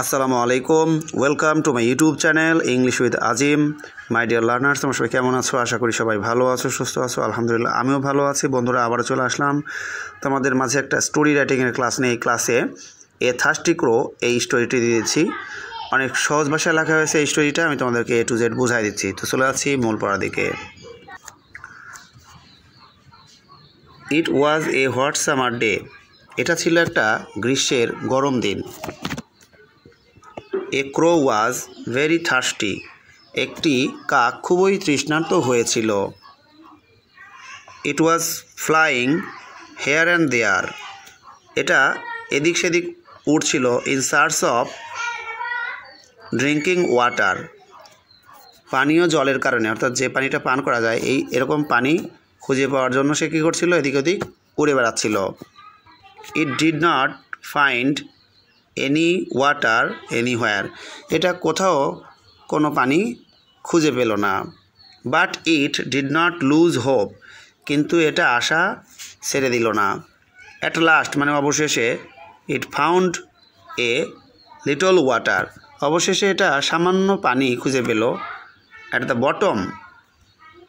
আসসালামু আলাইকুম welcome to my YouTube channel English with Azim my dear learners তোমার সবাই কেমন আছো আশা করি সবাই ভালো আছো সুস্থ আছো আলহামদুলিল্লাহ আমিও ভালো আছি বন্ধুরা আবার চলে আসলাম তোমাদের মাঝে একটা স্টোরি রাইটিংয়ের ক্লাস নেই এই ক্লাসে এ থার্স্টিক্রো এই স্টোরিটি দিয়েছি অনেক সহজ ভাষায় লেখা হয়েছে এই স্টোরিটা আমি তোমাদেরকে এ টু জেড বোঝাই দিচ্ছি তো চলে আসছি মূল পড়া দিকে it was a hot summer day এটা ছিল একটা গ্রীষ্মের গরম দিন এ ক্রো ওয়াজ ভেরি থার্স্টি একটি কাক খুবই তৃষ্ণান্ত হয়েছিল it was flying here and there এটা এদিক সেদিক উঠছিল in search of drinking water পানীয় জলের কারণে অর্থাৎ যে পানিটা পান করা যায় এই এরকম পানি খুঁজে পাওয়ার জন্য সে কী করছিল এদিক ওদিক উড়ে বেড়াচ্ছিল it did not find any water anywhere এটা কোথাও কোনো পানি খুঁজে পেল না but it did not lose hope কিন্তু এটা আশা ছেড়ে দিল না অ্যাট লাস্ট মানে অবশেষে it found a little water অবশেষে এটা সামান্য পানি খুঁজে পেল at the bottom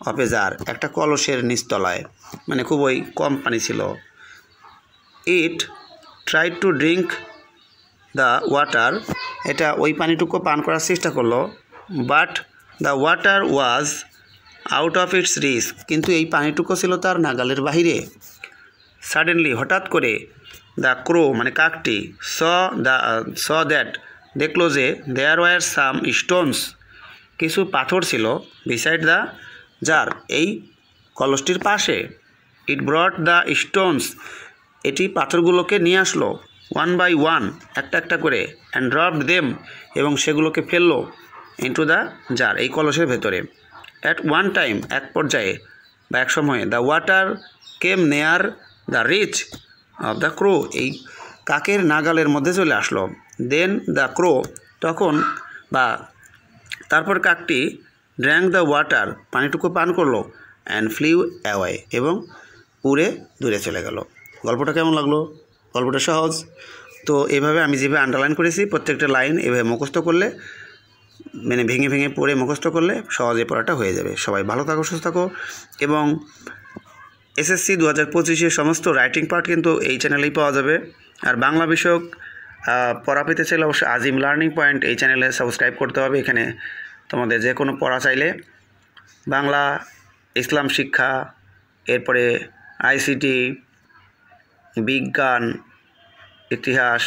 of jar একটা কলসের নিচতলায় মানে খুবই কম পানি ছিল it try to drink the water এটা ওই পানিটুকু পান করার চেষ্টা করলো but the water was out of its reach কিন্তু এই পানিটুকু ছিল তার নাগালের বাহিরে সাডেনলি হঠাৎ করে দ্য ক্রো মানে কাকটি স দ্য স দ্যাট দেখলো যে দেয়ার ওয়ার সাম স্টোনস কিছু পাথর ছিল বিসাইড দ্য যার এই কলসটির পাশে ইট ব্রট দ্য স্টোনস এটি পাথরগুলোকে নিয়ে আসলো ওয়ান বাই ওয়ান একটা একটা করে অ্যান্ড ড্রপ দেম এবং সেগুলোকে ফেললো ইন্টু দ্য জার এই কলসের ভেতরে অ্যাট ওয়ান টাইম এক পর্যায়ে বা এক সময়ে the water came near the reach of the crow এই কাকের নাগালের মধ্যে চলে আসলো দেন দ্য ক্রো তখন বা তারপর কাকটি ড্র্যাং দ্য ওয়াটার পানিটুকু পান করলো অ্যান্ড ফ্লিউ অ্যাওয়ে এবং উড়ে দূরে চলে গেল গল্পটা কেমন লাগলো গল্পটা সহজ তো এভাবে আমি যেভাবে আন্ডারলাইন করেছি প্রত্যেকটা লাইন এভাবে মুখস্থ করলে মানে ভেঙে ভেঙে পড়ে মুখস্থ করলে সহজে পড়াটা হয়ে যাবে সবাই ভালো থাকো সুস্থ থাকো এবং এসএসসি দু হাজার পঁচিশের সমস্ত রাইটিং পার্ট কিন্তু এই চ্যানেলেই পাওয়া যাবে আর বাংলা বিষয়ক পড়া পেতে চাইলে অবশ্যই আজিম লার্নিং পয়েন্ট এই চ্যানেলে সাবস্ক্রাইব করতে হবে এখানে তোমাদের যে কোনো পড়া চাইলে বাংলা ইসলাম শিক্ষা এরপরে আইসিটি বিজ্ঞান ইতিহাস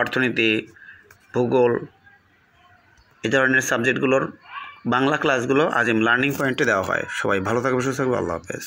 অর্থনীতি ভূগোল এ ধরনের সাবজেক্টগুলোর বাংলা ক্লাসগুলো আজিম লার্নিং পয়েন্টে দেওয়া হয় সবাই ভালো থাকবে সুস্থ থাকবে আল্লাহ হাফেজ